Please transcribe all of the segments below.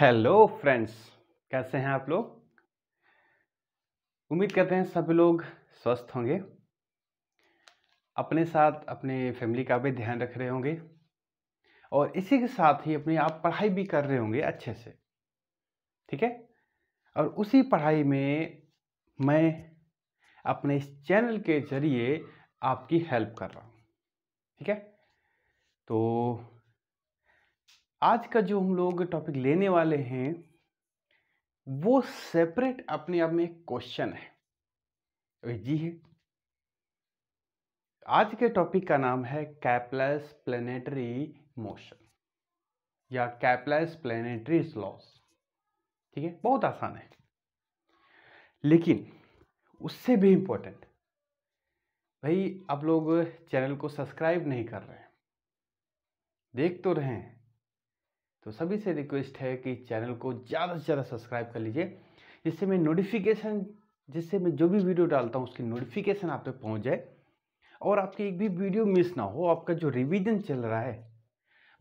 hello friends कैसे हैं आप लोग उम्मीद करते हैं सभी लोग स्वस्थ होंगे अपने साथ अपने फैमिली का भी ध्यान रख रहे होंगे और इसी के साथ ही अपनी आप पढ़ाई भी कर रहे होंगे अच्छे से ठीक है और उसी पढ़ाई में मैं अपने इस चैनल के ज़रिए आपकी हेल्प कर रहा हूँ ठीक है तो आज का जो हम लोग टॉपिक लेने वाले हैं वो सेपरेट अपने आप में एक क्वेश्चन है जी है आज के टॉपिक का नाम है कैपलेस प्लेनेटरी मोशन या कैपलेस प्लेनेटरी लॉस ठीक है बहुत आसान है लेकिन उससे भी इम्पोर्टेंट भाई आप लोग चैनल को सब्सक्राइब नहीं कर रहे हैं देख तो रहे हैं तो सभी से रिक्वेस्ट है कि चैनल को ज़्यादा से ज़्यादा सब्सक्राइब कर लीजिए जिससे मैं नोटिफिकेशन जिससे मैं जो भी वीडियो डालता हूँ उसकी नोटिफिकेशन आप तक पहुँच जाए और आपकी एक भी वीडियो मिस ना हो आपका जो रिविज़न चल रहा है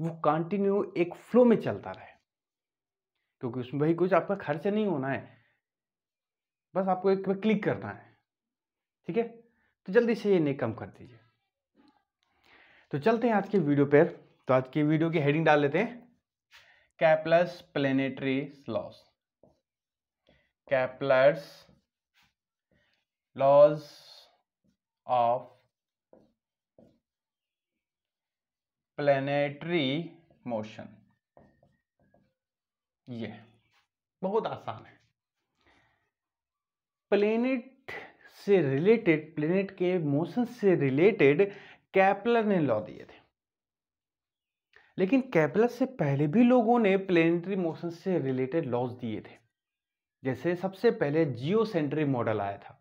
वो कंटिन्यू एक फ्लो में चलता रहे क्योंकि उसमें भाई कुछ आपका खर्च नहीं होना है बस आपको एक पर क्लिक करना है ठीक है तो जल्दी से ये नहीं कम कर दीजिए तो चलते हैं आज के वीडियो पर तो आज की वीडियो की हेडिंग डाल लेते हैं Kepler's planetary laws Kepler's laws of planetary motion ये बहुत आसान है प्लेनेट से रिलेटेड प्लेनेट के मोशन से रिलेटेड कैपलर ने लॉ दिए थे लेकिन कैपलस से पहले भी लोगों ने प्लेनेटरी मोशन से रिलेटेड लॉज दिए थे जैसे सबसे पहले जियो मॉडल आया था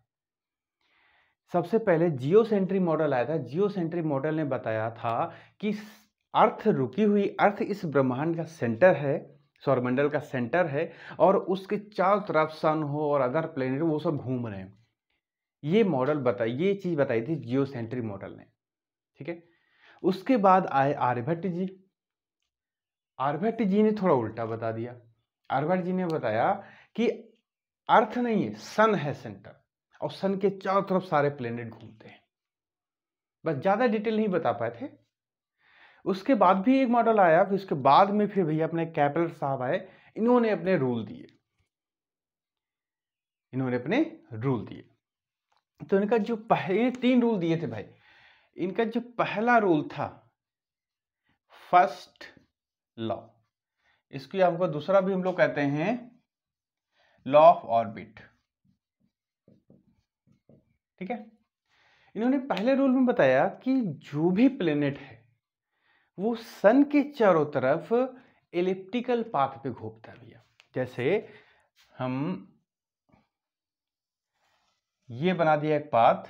सबसे पहले जियो मॉडल आया था जियो मॉडल ने बताया था कि अर्थ रुकी हुई अर्थ इस ब्रह्मांड का सेंटर है सौरमंडल का सेंटर है और उसके चारों तरफ सन हो और अदर प्लेनेट वो सब घूम रहे हैं ये मॉडल बता ये चीज़ बताई थी जियो मॉडल ने ठीक है उसके बाद आए आर्यभट्ट जी आर्भट जी ने थोड़ा उल्टा बता दिया आर्भट जी ने बताया कि अर्थ नहीं है सन है सेंटर और सन के चारों तरफ सारे प्लेनेट घूमते हैं बस ज़्यादा डिटेल नहीं बता पाए थे उसके बाद भी एक मॉडल आया फिर उसके बाद में फिर भैया अपने कैपलर साहब आए इन्होंने अपने रूल दिए इन्होंने अपने रूल दिए तो इनका जो पहले तीन रूल दिए थे भाई इनका जो पहला रूल था फर्स्ट लॉ इसकी हमको दूसरा भी हम लोग कहते हैं लॉ ऑफ ऑर्बिट ठीक है इन्होंने पहले रूल में बताया कि जो भी प्लेनेट है वो सन के चारों तरफ एलिप्टिकल पाथ पे घूमता है भैया जैसे हम ये बना दिया एक पाथ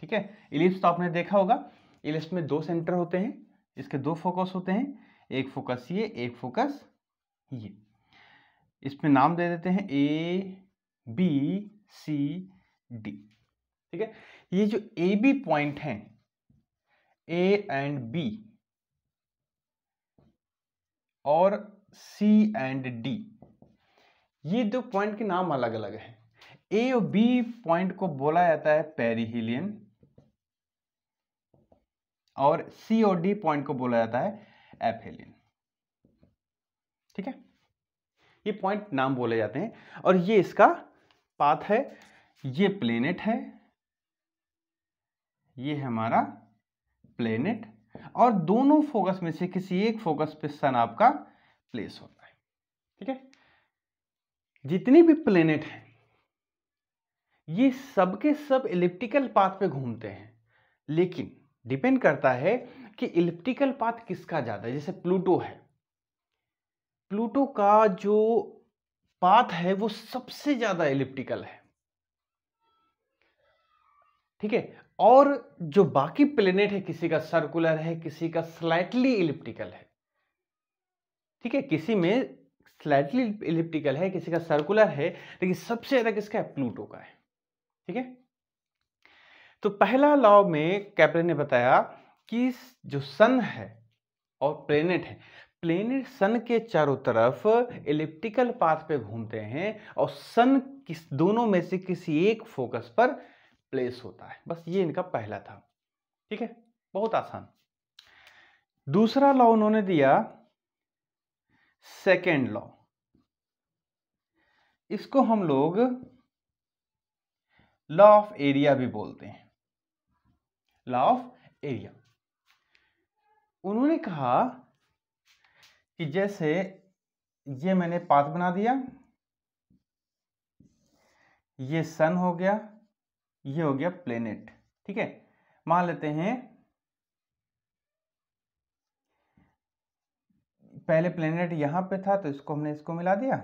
ठीक है इलिप्स तो आपने देखा होगा इलिप्स में दो सेंटर होते हैं इसके दो फोकस होते हैं एक फोकस ये एक फोकस ये इसमें नाम दे देते हैं ए बी सी डी ठीक है ये जो ए बी पॉइंट हैं ए एंड बी और सी एंड डी ये दो पॉइंट के नाम अलग अलग हैं ए और बी पॉइंट को बोला जाता है पेरिहिलियन और सी और डी पॉइंट को बोला जाता है एफेलिन ठीक है ये पॉइंट नाम बोले जाते हैं और ये इसका पाथ है ये प्लेनेट है ये हमारा प्लेनेट और दोनों फोकस में से किसी एक फोकस पे सन आपका प्लेस होता है ठीक है जितने भी प्लेनेट हैं ये सबके सब इलिप्टिकल पाथ पे घूमते हैं लेकिन डिपेंड करता है कि इलिप्टिकल पाथ किसका ज़्यादा है जैसे प्लूटो है प्लूटो का जो पाथ है वो सबसे ज़्यादा इलिप्टिकल है ठीक है और जो बाकी प्लेनेट है किसी का सर्कुलर है किसी का स्लाइटली इलिप्टिकल है ठीक है किसी में स्लाइटली इलिप्टिकल है किसी का सर्कुलर है लेकिन सबसे ज़्यादा किसका है प्लूटो का है ठीक है तो पहला लॉ में कैपरे ने बताया कि जो सन है और प्लेनेट है प्लेनेट सन के चारों तरफ इलिप्टिकल पाथ पे घूमते हैं और सन किस दोनों में से किसी एक फोकस पर प्लेस होता है बस ये इनका पहला था ठीक है बहुत आसान दूसरा लॉ उन्होंने दिया सेकेंड लॉ इसको हम लोग लॉ ऑफ एरिया भी बोलते हैं लॉ ऑफ एरिया उन्होंने कहा कि जैसे ये मैंने पाथ बना दिया ये सन हो गया ये हो गया प्लेनेट ठीक है मान लेते हैं पहले प्लेनेट यहां पे था तो इसको हमने इसको मिला दिया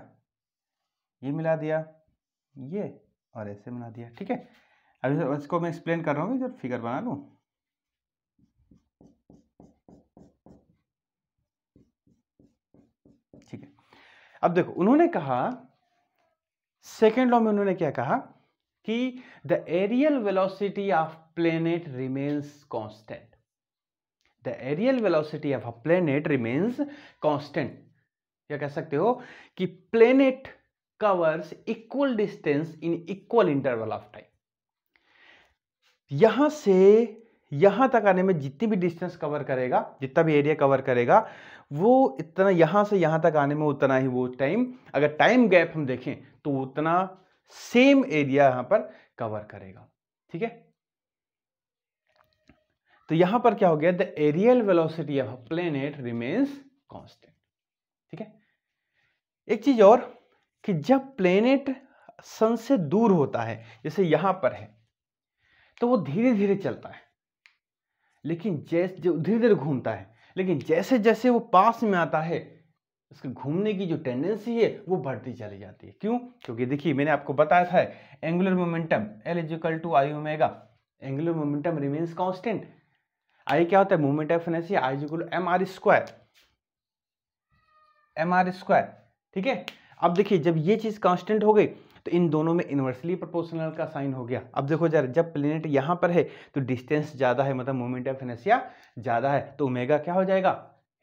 ये मिला दिया ये और ऐसे मिला दिया ठीक है अभी इसको मैं एक्सप्लेन कर रहा हूँ जब फिगर बना लूँ अब देखो उन्होंने कहा सेकेंड लॉ में उन्होंने क्या कहा कि the areal velocity of planet remains constant the areal velocity of a planet remains constant क्या कह सकते हो कि planet covers equal distance in equal interval of time यहां से यहाँ तक आने में जितनी भी डिस्टेंस कवर करेगा जितना भी एरिया कवर करेगा वो इतना यहाँ से यहाँ तक आने में उतना ही वो टाइम अगर टाइम गैप हम देखें तो उतना सेम एरिया यहाँ पर कवर करेगा ठीक है तो यहाँ पर क्या हो गया the areal velocity of planet remains constant ठीक है एक चीज और कि जब प्लेनेट सन से दूर होता है जैसे यहाँ पर है तो वो धीरे धीरे चलता है लेकिन जैसे धीरे धीरे घूमता है लेकिन जैसे जैसे वो पास में आता है उसके घूमने की जो टेंडेंसी है वो बढ़ती चली जाती है क्यों क्योंकि देखिए मैंने आपको बताया था angular momentum L to I omega angular momentum remains constant I क्या होता है moment of energy I is equal M R square M R square ठीक है अब देखिए जब ये चीज़ कांस्टेंट हो गई तो इन दोनों में इन्वर्सली प्रोपोर्शनल का साइन हो गया अब देखो जरा जब प्लेनेट यहाँ पर है तो डिस्टेंस ज़्यादा है मतलब मोमेंट ऑफ इनर्शिया ज़्यादा है तो ओमेगा क्या हो जाएगा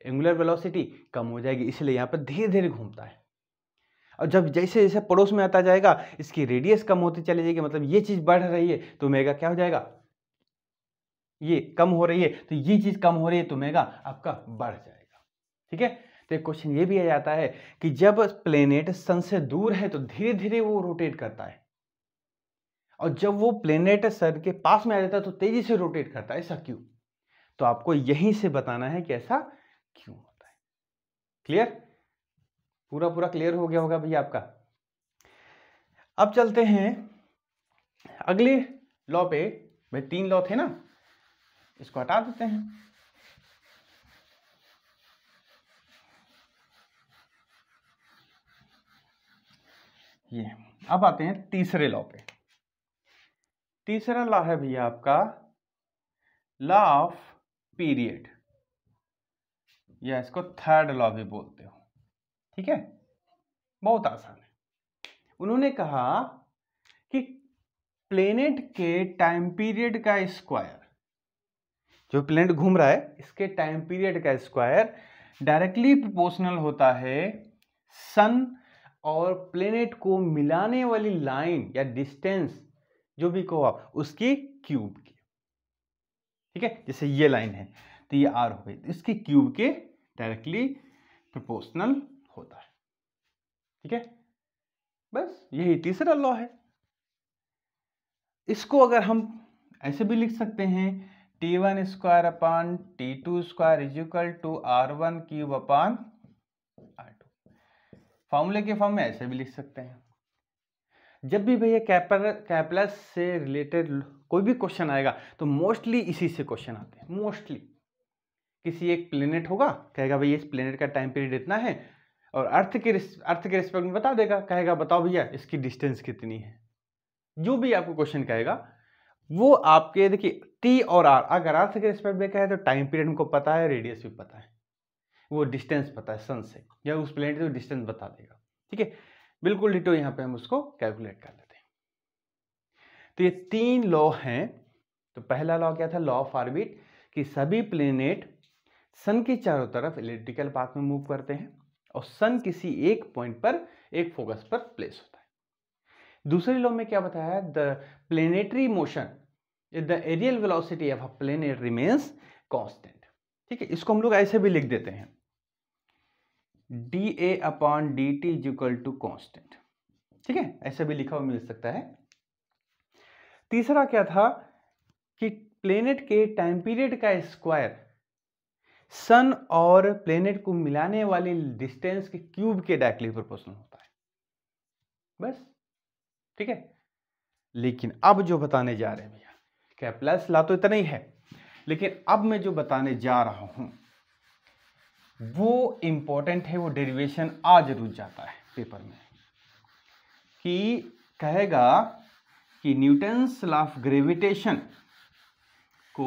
एंगुलर वेलोसिटी कम हो जाएगी इसलिए यहाँ पर धीरे धीरे घूमता है और जब जैसे जैसे पड़ोस में आता जाएगा इसकी रेडियस कम होती चली जाएगी मतलब ये चीज़ बढ़ रही है तो ओमेगा क्या हो जाएगा ये कम हो रही है तो ये चीज़ कम हो रही है तो ओमेगा आपका बढ़ जाएगा ठीक है से क्वेश्चन ये भी आ जाता है कि जब प्लेनेट सन से दूर है तो धीरे धीरे वो रोटेट करता है और जब वो प्लेनेट सन के पास में आ जाता है तो तेजी से रोटेट करता है ऐसा क्यों तो आपको यहीं से बताना है कि ऐसा क्यों होता है क्लियर पूरा पूरा क्लियर हो गया होगा भैया आपका अब चलते हैं अगले लॉ पे भाई तीन लॉ थे ना इसको हटा देते हैं ये अब आते हैं तीसरे लॉ पे तीसरा लॉ है भैया आपका लॉ ऑफ पीरियड या इसको थर्ड लॉ भी बोलते हो ठीक है बहुत आसान है उन्होंने कहा कि प्लेनेट के टाइम पीरियड का स्क्वायर जो प्लेनेट घूम रहा है इसके टाइम पीरियड का स्क्वायर डायरेक्टली प्रोपोर्शनल होता है सन और प्लेनेट को मिलाने वाली लाइन या डिस्टेंस जो भी कहो आप उसके क्यूब के ठीक है जैसे ये लाइन है तो ये आर हो गई तो इसके क्यूब के डायरेक्टली प्रोपोर्शनल होता है ठीक है बस यही तीसरा लॉ है इसको अगर हम ऐसे भी लिख सकते हैं T one square upon T two square is equal to R one cube upon फॉर्मूले के फॉर्म में ऐसे भी लिख सकते हैं जब भी भैया कैपर कैपलस से रिलेटेड कोई भी क्वेश्चन आएगा तो मोस्टली इसी से क्वेश्चन आते हैं मोस्टली किसी एक प्लेनेट होगा कहेगा भैया इस प्लेनेट का टाइम पीरियड इतना है और अर्थ के अर्थ के रिस्पेक्ट में बता देगा कहेगा बताओ भैया इसकी डिस्टेंस कितनी है जो भी आपको क्वेश्चन कहेगा वो आपके देखिए टी और आर अगर अर्थ के रिस्पेक्ट में कहे तो टाइम पीरियड को पता है रेडियस भी पता है वो डिस्टेंस पता है सन से या उस प्लेनेट से डिस्टेंस बता देगा ठीक है बिल्कुल डिटो यहाँ पे हम उसको कैलकुलेट कर लेते हैं तो ये तीन लॉ हैं तो पहला लॉ क्या था लॉ ऑफ ऑर्बिट कि सभी प्लेनेट सन के चारों तरफ इलेक्ट्रिकल पाथ में मूव करते हैं और सन किसी एक पॉइंट पर एक फोकस पर प्लेस होता है दूसरे लॉ में क्या बताया the planetary motion the areal velocity of a planet remains constant ठीक है इसको हम लोग ऐसे भी लिख देते हैं D A upon D T is equal to constant ठीक है ऐसा भी लिखा हुआ मिल सकता है तीसरा क्या था कि प्लेनेट के टाइम पीरियड का स्क्वायर सन और प्लेनेट को मिलाने वाले डिस्टेंस के क्यूब के डायरेक्टली प्रोपोर्शनल होता है बस ठीक है लेकिन अब जो बताने जा रहे हैं भैया क्या प्लस ला तो इतना ही है लेकिन अब मैं जो बताने जा रहा हूं वो इम्पोर्टेंट है वो डेरिवेशन आ जरूर जाता है पेपर में कि कहेगा कि न्यूटन्स ऑफ ग्रेविटेशन को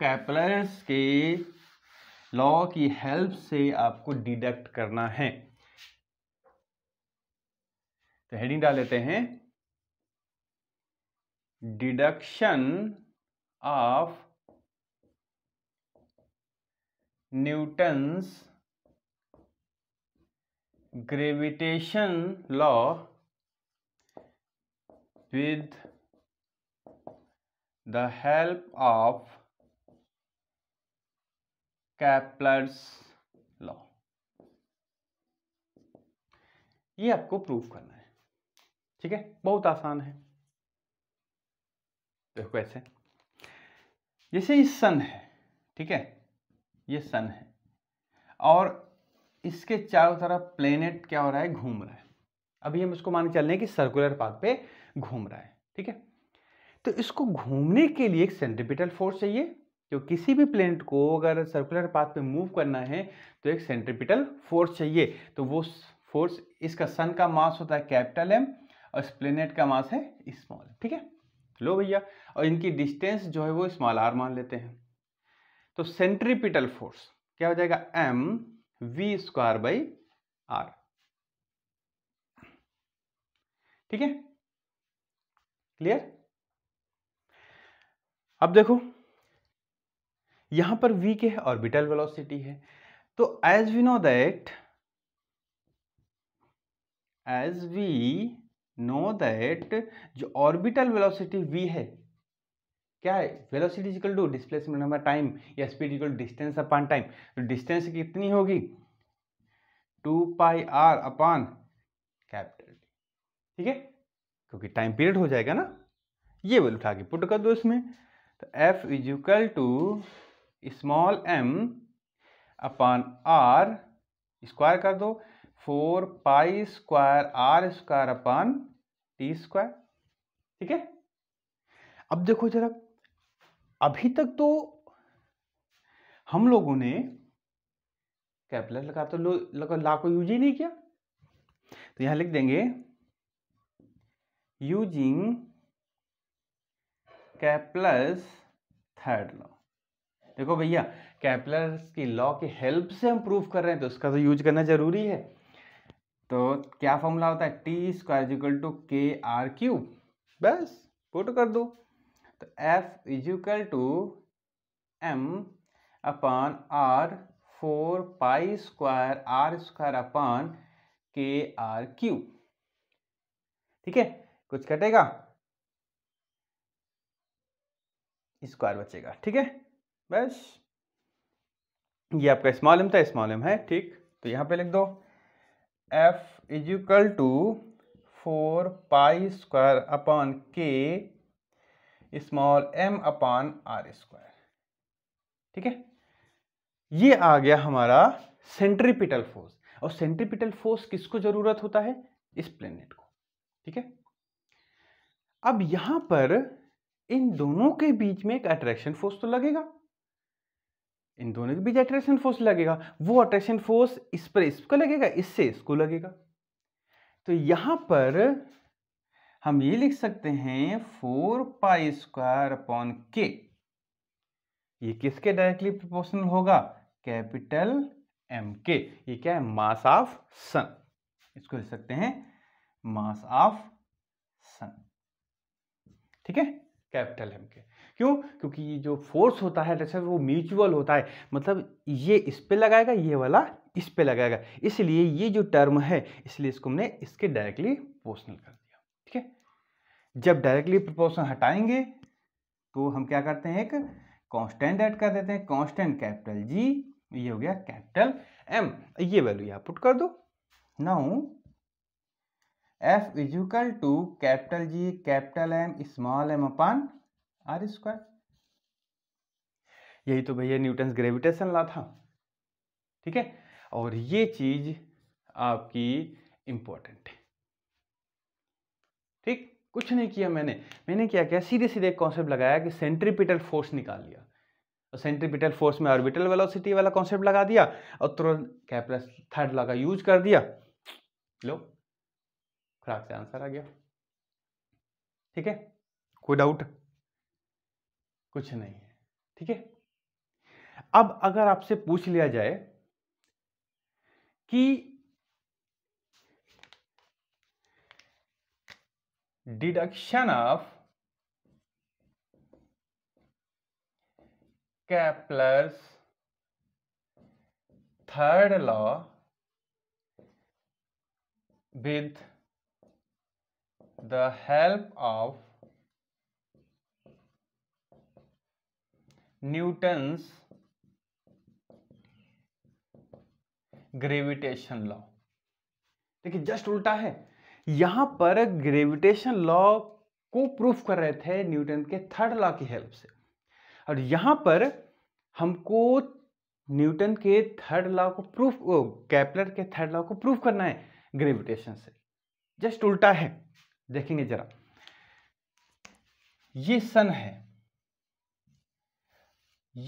कैपलर्स के लॉ की हेल्प से आपको डिडक्ट करना है तो हेडिंग डाल लेते हैं deduction of Newton's gravitation law with the help of Kepler's law ये आपको प्रूफ करना है ठीक है बहुत आसान है देखो ऐसे जैसे ये सन है ठीक है ये सन है और इसके चारों तरफ प्लेनेट क्या हो रहा है घूम रहा है अभी हम इसको मान के चल रहे हैं कि सर्कुलर पाथ पे घूम रहा है ठीक है तो इसको घूमने के लिए एक सेंट्रिपिटल फोर्स चाहिए तो किसी भी प्लेनेट को अगर सर्कुलर पाथ पे मूव करना है तो एक सेंट्रिपिटल फोर्स चाहिए तो वो फोर्स इसका सन का मास होता है कैपिटल एम और इस प्लेनेट का मास है स्मॉल ठीक है लो भैया और इनकी डिस्टेंस जो है वो स्मॉल आर मान लेते हैं तो सेंट्रीपिटल फोर्स क्या हो जाएगा M V square by R ठीक है क्लियर अब देखो यहां पर वी के है ऑर्बिटल वेलोसिटी है तो as we know that as we know that जो ऑर्बिटल वेलोसिटी वी है क्या है वेलोसिटी इजिकल टू डिस्प्लेसमेंट हमारा टाइम या speed is equal distance upon time तो डिस्टेंस कितनी होगी two pi R upon capital ठीक है क्योंकि टाइम पीरियड हो जाएगा ना ये वैल्यू उठा के पुट कर दो इसमें तो F is equal to small M upon R square कर दो four pi square R square upon T square ठीक है अब देखो जरा अभी तक तो हम लोगों ने कैपिलर लगा तो लगा ला को यूज ही नहीं किया तो यहां लिख देंगे यूजिंग कैप्लस थर्ड लॉ देखो भैया कैप्लर की लॉ की हेल्प से हम प्रूफ कर रहे हैं तो उसका तो यूज करना जरूरी है तो क्या फॉर्मूला होता है T square equal to K R cube बस पुट कर दो तो F is equal to M upon R four pi square R square upon K R cube ठीक है कुछ कटेगा स्क्वायर बचेगा ठीक है बस ये आपका स्मॉल एम था स्मॉल एम है ठीक तो यहां पे लिख दो F is equal to four pi square upon K small M upon R square ठीक है ये आ गया हमारा सेंट्रीपिटल फोर्स और सेंट्रीपिटल फोर्स किसको जरूरत होता है इस प्लेनेट को ठीक है अब यहां पर इन दोनों के बीच में एक अट्रैक्शन फोर्स तो लगेगा इन दोनों के बीच अट्रैक्शन फोर्स लगेगा वो अट्रैक्शन फोर्स इस पर इसको लगेगा इससे इसको लगेगा तो यहां पर हम ये लिख सकते हैं four pi square upon K ये किसके डायरेक्टली प्रोपोर्शनल होगा कैपिटल एम के ये क्या है मास ऑफ सन इसको लिख सकते हैं मास ऑफ सन ठीक है कैपिटल एम के क्यों क्योंकि ये जो फोर्स होता है दरअसल वो म्यूचुअल होता है मतलब ये इस पे लगाएगा ये वाला इस पे लगाएगा इसलिए ये जो टर्म है इसलिए इसको हमने इसके डायरेक्टली पोर्शनल कर जब डायरेक्टली प्रोपोर्शन हटाएंगे तो हम क्या करते हैं एक कांस्टेंट ऐड कर देते हैं कांस्टेंट कैपिटल जी ये हो गया कैपिटल एम ये वैल्यू यहाँ पुट कर दो now F is equal to capital G capital M small M upon R square यही तो भैया न्यूटन ग्रेविटेशन ला था ठीक है और ये चीज आपकी इंपॉर्टेंट है ठीक कुछ नहीं किया मैंने मैंने क्या किया सीधे सीधे एक कॉन्सेप्ट लगाया कि सेंट्रीपिटल फोर्स निकाल लिया और सेंट्रीपिटल फोर्स में ऑर्बिटल वेलोसिटी वाला कॉन्सेप्ट लगा दिया और तुरंत कैप्लस थर्ड लॉ का यूज कर दिया लो खुराक से आंसर आ गया ठीक है कोई डाउट कुछ नहीं ठीक है अब अगर आपसे पूछ लिया जाए कि deduction of Kepler's third law with the help of Newton's gravitation law देखिए जस्ट उल्टा है यहाँ पर ग्रेविटेशन लॉ को प्रूफ कर रहे थे न्यूटन के थर्ड लॉ की हेल्प से और यहाँ पर हमको न्यूटन के थर्ड लॉ को प्रूफ कैपलर के थर्ड लॉ को प्रूफ करना है ग्रेविटेशन से जस्ट उल्टा है देखेंगे जरा ये सन है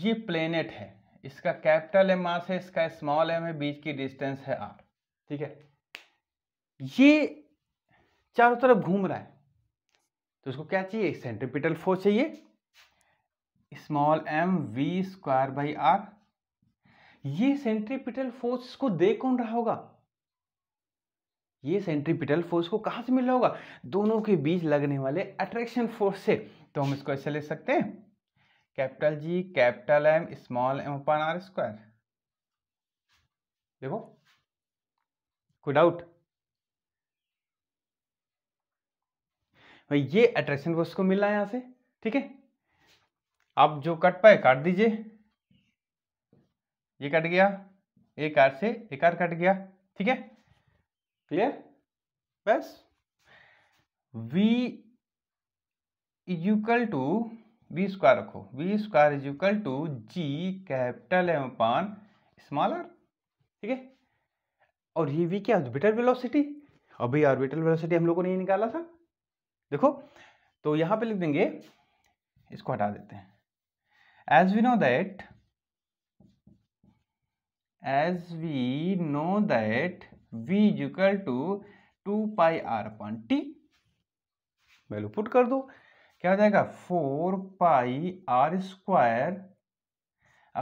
ये प्लेनेट है इसका कैपिटल एम मास है इसका स्मॉल एम है बीच की डिस्टेंस है आर ठीक है ये चारों तरफ घूम रहा है तो उसको क्या चाहिए एक सेंट्रीपिटल फोर्स चाहिए small M V square by R ये सेंट्रीपिटल फोर्स को दे कौन रहा होगा ये सेंट्रीपिटल फोर्स को कहां से मिल रहा होगा दोनों के बीच लगने वाले अट्रैक्शन फोर्स से तो हम इसको ऐसे ले सकते हैं capital G capital M small M upon R square देखो कोई डाउट भाई ये अट्रैक्शन फोर्स को मिल रहा है यहाँ से ठीक है आप जो कट पाए काट दीजिए ये कट गया एक आर से एक आर कट गया ठीक है क्लियर बस v is equal to V square रखो V square is equal to G capital M upon small R ठीक है और ये वी क्या ऑर्बिटल वेलोसिटी अभी ऑर्बिटल वेलोसिटी हम लोगों ने ये निकाला था देखो तो यहां पे लिख देंगे इसको हटा देते हैं as we know that as we know that V is equal to two pi R upon T value put कर दो क्या हो जाएगा four pi R square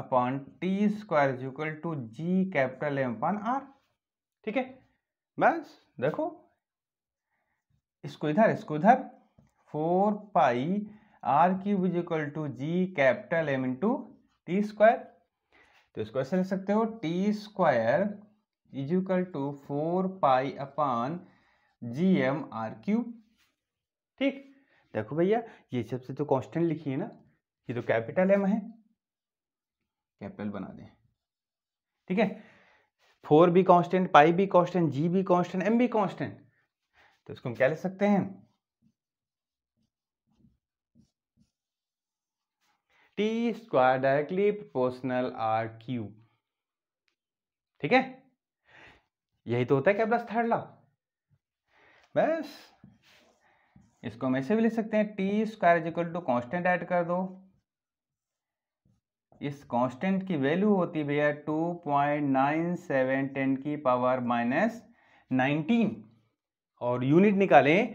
upon T square is equal to G capital M upon R ठीक है बस देखो इसको इधर इसको इधर four pi R cube is equal to G capital M into T square तो इसको ऐसे लिख सकते हो T square is equal to four pi upon G M R cube ठीक देखो भैया ये सबसे तो कांस्टेंट लिखी है ना ये तो कैपिटल एम है कैपिटल बना दें ठीक है फोर भी कांस्टेंट पाई भी कांस्टेंट जी भी कांस्टेंट एम भी कांस्टेंट तो इसको हम क्या लिख सकते हैं T square directly proportional R cube ठीक है यही तो होता है क्या प्लस थर्ड लॉ बस इसको हम ऐसे भी लिख सकते हैं T square is equal to constant add कर दो इस कांस्टेंट की वैल्यू होती है भैया two point nine seven ten की पावर माइनस नाइनटीन और यूनिट निकालें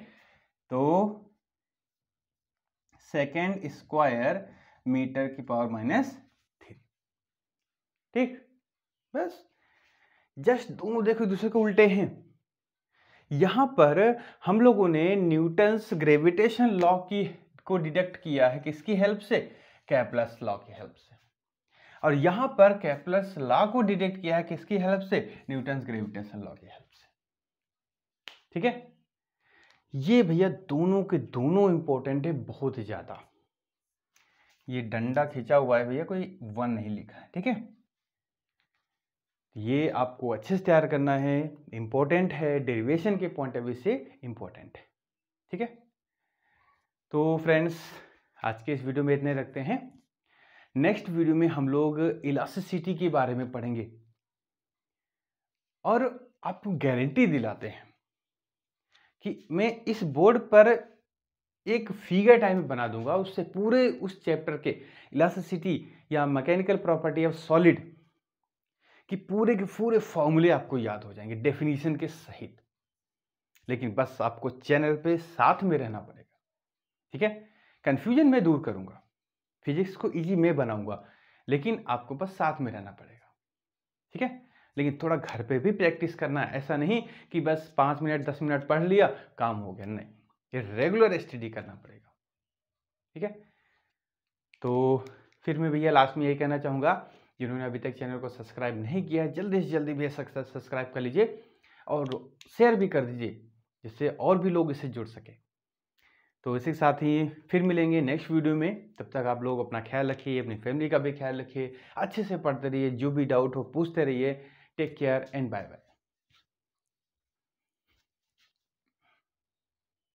तो सेकेंड स्क्वायर मीटर की पावर माइनस थ्री ठीक बस जस्ट दोनों देखो दूसरे के उल्टे हैं यहां पर हम लोगों ने न्यूटन्स ग्रेविटेशन लॉ की को डिडक्ट किया है किसकी हेल्प से कैप्लस लॉ की हेल्प से और यहां पर कैप्लस लॉ को डिडक्ट किया है किसकी हेल्प से न्यूटन्स ग्रेविटेशन लॉ की हेल्प ठीक है ये भैया दोनों के दोनों इंपॉर्टेंट है बहुत ही ज़्यादा ये डंडा खींचा हुआ है भैया कोई वन नहीं लिखा है ठीक है ये आपको अच्छे से तैयार करना है इंपॉर्टेंट है डेरिवेशन के पॉइंट ऑफ व्यू से इंपॉर्टेंट है ठीक है तो फ्रेंड्स आज के इस वीडियो में इतने रखते हैं नेक्स्ट वीडियो में हम लोग इलास्टिसिटी के बारे में पढ़ेंगे और आपको गारंटी दिलाते हैं कि मैं इस बोर्ड पर एक फिगर टाइम बना दूंगा उससे पूरे उस चैप्टर के इलास्टिसिटी या मैकेनिकल प्रॉपर्टी ऑफ सॉलिड कि पूरे के पूरे फॉर्मूले आपको याद हो जाएंगे डेफिनेशन के सहित लेकिन बस आपको चैनल पे साथ में रहना पड़ेगा ठीक है कन्फ्यूजन मैं दूर करूंगा फिजिक्स को इजी मैं बनाऊंगा लेकिन आपको बस साथ में रहना पड़ेगा ठीक है लेकिन थोड़ा घर पे भी प्रैक्टिस करना है ऐसा नहीं कि बस पाँच मिनट दस मिनट पढ़ लिया काम हो गया नहीं ये रेगुलर स्टडी करना पड़ेगा ठीक है तो फिर मैं भैया लास्ट में यही कहना चाहूँगा जिन्होंने अभी तक चैनल को सब्सक्राइब नहीं किया है जल्दी से जल्दी भैया सब्सक्राइब कर लीजिए और शेयर भी कर दीजिए जिससे और भी लोग इससे जुड़ सकें तो इसी के साथ ही फिर मिलेंगे नेक्स्ट वीडियो में तब तक आप लोग अपना ख्याल रखिए अपनी फैमिली का भी ख्याल रखिए अच्छे से पढ़ते रहिए जो भी डाउट हो पूछते रहिए take care and bye bye